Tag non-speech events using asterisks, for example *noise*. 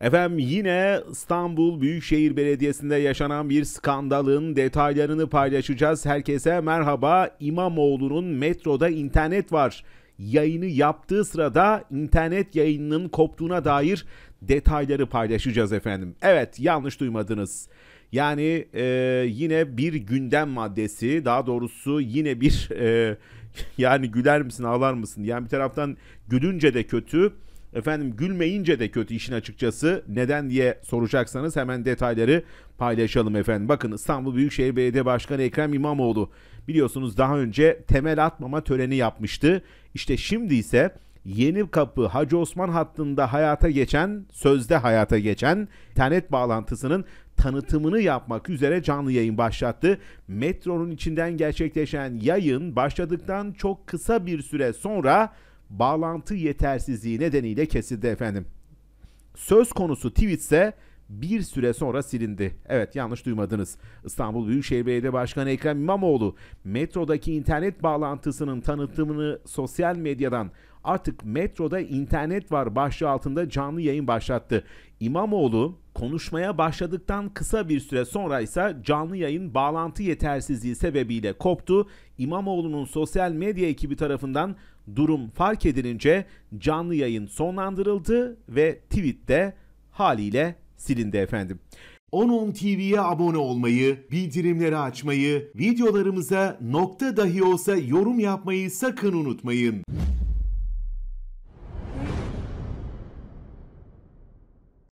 Efendim yine İstanbul Büyükşehir Belediyesi'nde yaşanan bir skandalın detaylarını paylaşacağız. Herkese merhaba. İmamoğlu'nun metroda internet var yayını yaptığı sırada internet yayınının koptuğuna dair detayları paylaşacağız efendim. Evet yanlış duymadınız. Yani e, yine bir gündem maddesi daha doğrusu yine bir e, *laughs* yani güler misin ağlar mısın? Yani bir taraftan gülünce de kötü Efendim gülmeyince de kötü işin açıkçası. Neden diye soracaksanız hemen detayları paylaşalım efendim. Bakın İstanbul Büyükşehir Belediye Başkanı Ekrem İmamoğlu biliyorsunuz daha önce temel atmama töreni yapmıştı. İşte şimdi ise Yeni Kapı Hacı Osman hattında hayata geçen, sözde hayata geçen internet bağlantısının tanıtımını yapmak üzere canlı yayın başlattı. Metronun içinden gerçekleşen yayın başladıktan çok kısa bir süre sonra bağlantı yetersizliği nedeniyle kesildi efendim. Söz konusu tweet ise bir süre sonra silindi. Evet yanlış duymadınız. İstanbul Büyükşehir Belediye Başkanı Ekrem İmamoğlu metrodaki internet bağlantısının tanıtımını sosyal medyadan artık metroda internet var başlığı altında canlı yayın başlattı. İmamoğlu konuşmaya başladıktan kısa bir süre sonra ise canlı yayın bağlantı yetersizliği sebebiyle koptu. İmamoğlu'nun sosyal medya ekibi tarafından Durum fark edilince canlı yayın sonlandırıldı ve tweet de haliyle silindi efendim. 10 TV'ye abone olmayı, bildirimleri açmayı, videolarımıza nokta dahi olsa yorum yapmayı sakın unutmayın.